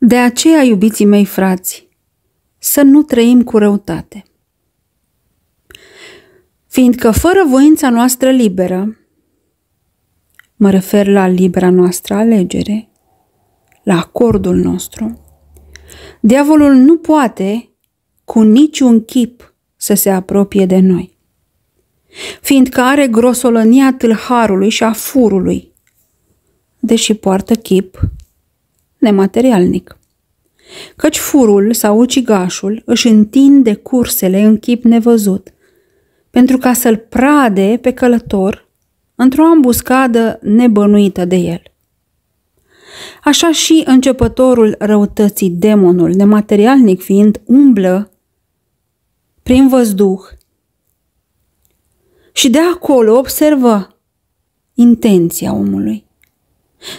De aceea, iubiții mei frați, să nu trăim cu răutate. Fiindcă fără voința noastră liberă, mă refer la libera noastră alegere, la acordul nostru, diavolul nu poate cu niciun chip să se apropie de noi, fiindcă are grosolănia tâlharului și a furului, deși poartă chip nematerialnic. Căci furul sau ucigașul își întinde cursele în chip nevăzut, pentru ca să-l prade pe călător într-o ambuscadă nebănuită de el. Așa și începătorul răutății, demonul, nematerialnic fiind, umblă prin văzduh și de acolo observă intenția omului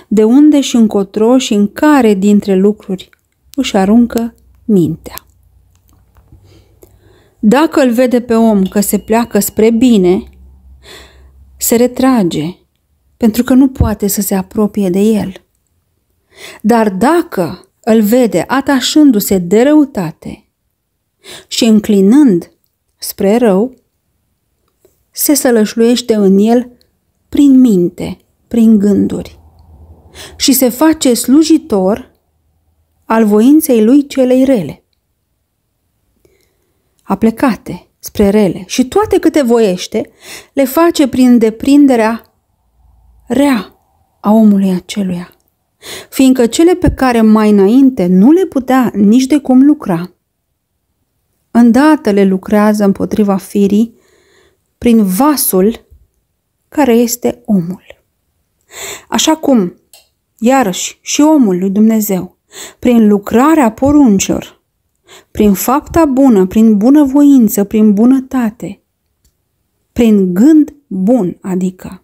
de unde și încotro și în care dintre lucruri își aruncă mintea. Dacă îl vede pe om că se pleacă spre bine, se retrage, pentru că nu poate să se apropie de el. Dar dacă îl vede atașându-se de răutate și înclinând spre rău, se sălășluiește în el prin minte, prin gânduri și se face slujitor al voinței lui celei rele. A plecate spre rele și toate câte voiește le face prin deprinderea rea a omului aceluia, fiindcă cele pe care mai înainte nu le putea nici de cum lucra, îndată le lucrează împotriva firii prin vasul care este omul. Așa cum iarăși și omul lui Dumnezeu, prin lucrarea poruncilor, prin fapta bună, prin bunăvoință, prin bunătate, prin gând bun, adică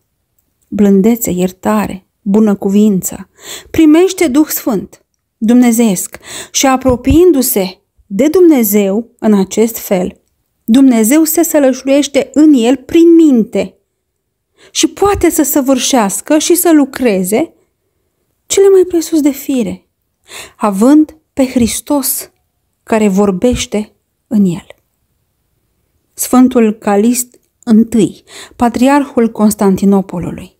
blândețe, iertare, bună cuvință, primește Duh Sfânt, dumnezeesc, și apropiindu-se de Dumnezeu în acest fel, Dumnezeu se sălășluiește în el prin minte și poate să săvârșească și să lucreze cele mai presus de fire, având pe Hristos care vorbește în el. Sfântul Calist I, patriarhul Constantinopolului,